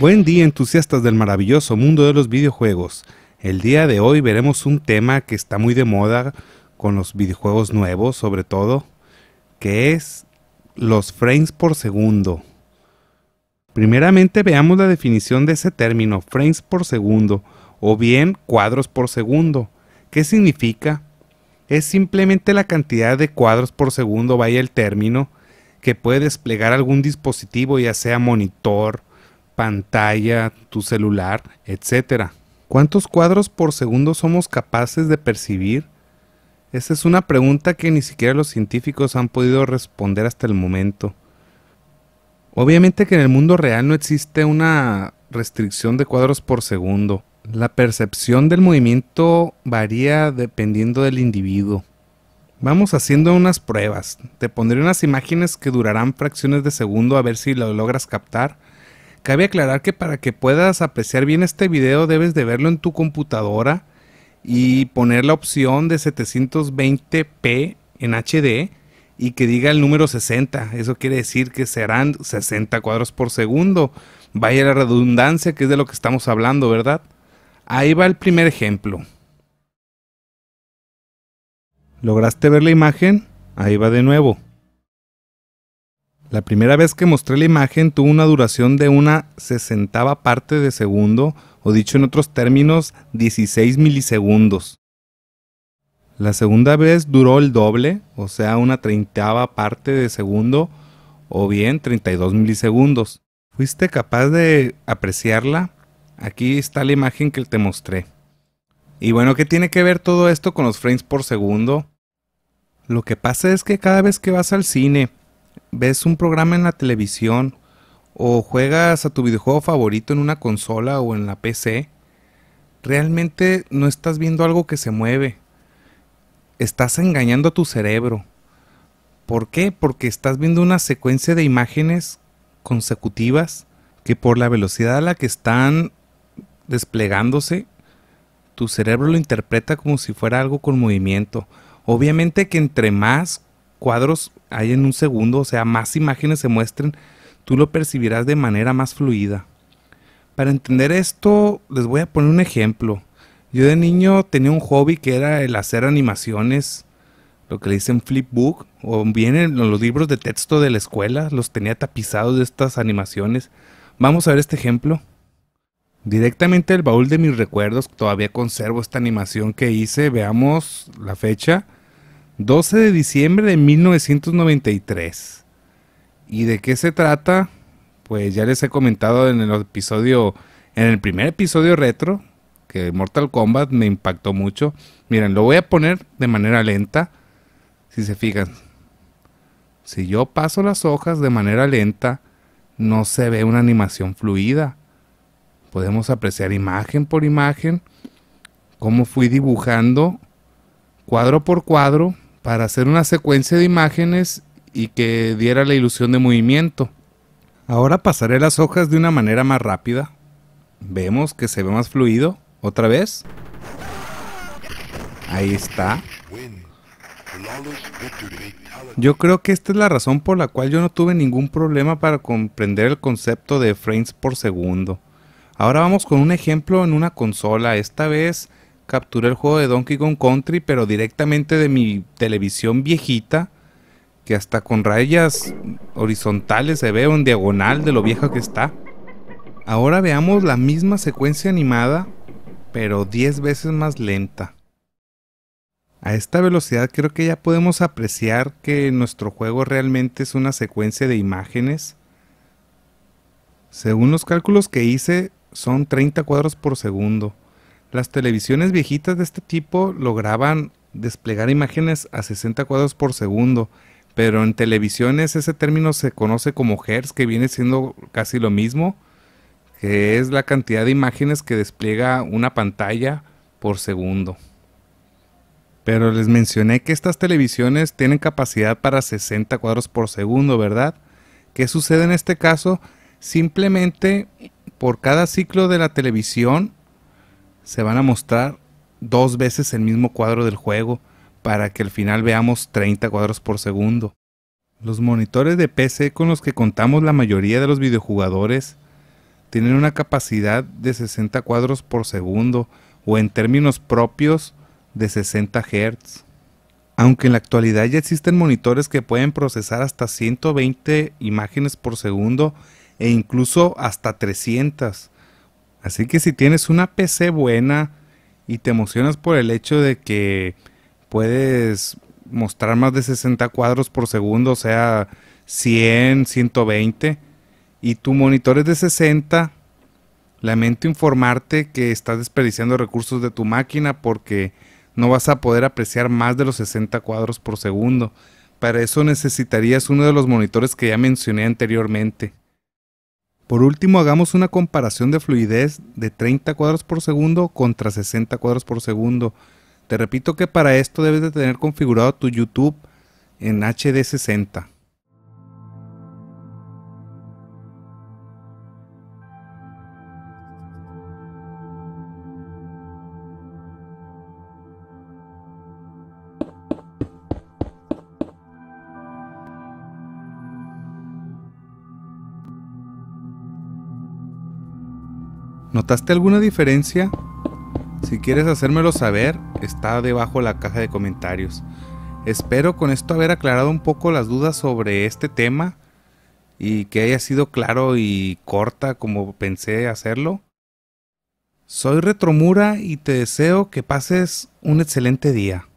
Buen día entusiastas del maravilloso mundo de los videojuegos. El día de hoy veremos un tema que está muy de moda con los videojuegos nuevos sobre todo, que es los frames por segundo. Primeramente veamos la definición de ese término, frames por segundo, o bien cuadros por segundo. ¿Qué significa? Es simplemente la cantidad de cuadros por segundo, vaya el término, que puede desplegar algún dispositivo, ya sea monitor, pantalla, tu celular, etc. ¿Cuántos cuadros por segundo somos capaces de percibir? Esa es una pregunta que ni siquiera los científicos han podido responder hasta el momento. Obviamente que en el mundo real no existe una restricción de cuadros por segundo. La percepción del movimiento varía dependiendo del individuo. Vamos haciendo unas pruebas. Te pondré unas imágenes que durarán fracciones de segundo a ver si lo logras captar Cabe aclarar que para que puedas apreciar bien este video debes de verlo en tu computadora y poner la opción de 720p en HD y que diga el número 60. Eso quiere decir que serán 60 cuadros por segundo. Vaya la redundancia que es de lo que estamos hablando, ¿verdad? Ahí va el primer ejemplo. ¿Lograste ver la imagen? Ahí va de nuevo. La primera vez que mostré la imagen tuvo una duración de una sesentava parte de segundo, o dicho en otros términos, 16 milisegundos. La segunda vez duró el doble, o sea, una treintava parte de segundo, o bien 32 milisegundos. ¿Fuiste capaz de apreciarla? Aquí está la imagen que te mostré. Y bueno, ¿qué tiene que ver todo esto con los frames por segundo? Lo que pasa es que cada vez que vas al cine ves un programa en la televisión o juegas a tu videojuego favorito en una consola o en la PC, realmente no estás viendo algo que se mueve. Estás engañando a tu cerebro. ¿Por qué? Porque estás viendo una secuencia de imágenes consecutivas que por la velocidad a la que están desplegándose, tu cerebro lo interpreta como si fuera algo con movimiento. Obviamente que entre más cuadros hay en un segundo, o sea, más imágenes se muestren, tú lo percibirás de manera más fluida. Para entender esto, les voy a poner un ejemplo. Yo de niño tenía un hobby que era el hacer animaciones, lo que le dicen flipbook, o vienen los libros de texto de la escuela, los tenía tapizados de estas animaciones. Vamos a ver este ejemplo. Directamente el baúl de mis recuerdos, todavía conservo esta animación que hice, veamos la fecha, 12 de diciembre de 1993. ¿Y de qué se trata? Pues ya les he comentado en el episodio, en el primer episodio retro, que Mortal Kombat me impactó mucho. Miren, lo voy a poner de manera lenta, si se fijan. Si yo paso las hojas de manera lenta, no se ve una animación fluida. Podemos apreciar imagen por imagen cómo fui dibujando cuadro por cuadro para hacer una secuencia de imágenes y que diera la ilusión de movimiento. Ahora pasaré las hojas de una manera más rápida. Vemos que se ve más fluido. Otra vez. Ahí está. Yo creo que esta es la razón por la cual yo no tuve ningún problema para comprender el concepto de frames por segundo. Ahora vamos con un ejemplo en una consola, esta vez capturé el juego de Donkey Kong Country, pero directamente de mi televisión viejita, que hasta con rayas horizontales se ve en diagonal de lo vieja que está. Ahora veamos la misma secuencia animada, pero 10 veces más lenta. A esta velocidad creo que ya podemos apreciar que nuestro juego realmente es una secuencia de imágenes. Según los cálculos que hice, son 30 cuadros por segundo. Las televisiones viejitas de este tipo lograban desplegar imágenes a 60 cuadros por segundo, pero en televisiones ese término se conoce como hertz, que viene siendo casi lo mismo, que es la cantidad de imágenes que despliega una pantalla por segundo. Pero les mencioné que estas televisiones tienen capacidad para 60 cuadros por segundo, ¿verdad? ¿Qué sucede en este caso? Simplemente por cada ciclo de la televisión se van a mostrar dos veces el mismo cuadro del juego para que al final veamos 30 cuadros por segundo. Los monitores de PC con los que contamos la mayoría de los videojugadores tienen una capacidad de 60 cuadros por segundo o en términos propios de 60 Hz. Aunque en la actualidad ya existen monitores que pueden procesar hasta 120 imágenes por segundo e incluso hasta 300, Así que si tienes una PC buena y te emocionas por el hecho de que puedes mostrar más de 60 cuadros por segundo, o sea, 100, 120, y tu monitor es de 60, lamento informarte que estás desperdiciando recursos de tu máquina porque no vas a poder apreciar más de los 60 cuadros por segundo. Para eso necesitarías uno de los monitores que ya mencioné anteriormente. Por último, hagamos una comparación de fluidez de 30 cuadros por segundo contra 60 cuadros por segundo. Te repito que para esto debes de tener configurado tu YouTube en HD 60. ¿Notaste alguna diferencia? Si quieres hacérmelo saber, está debajo la caja de comentarios. Espero con esto haber aclarado un poco las dudas sobre este tema y que haya sido claro y corta como pensé hacerlo. Soy Retromura y te deseo que pases un excelente día.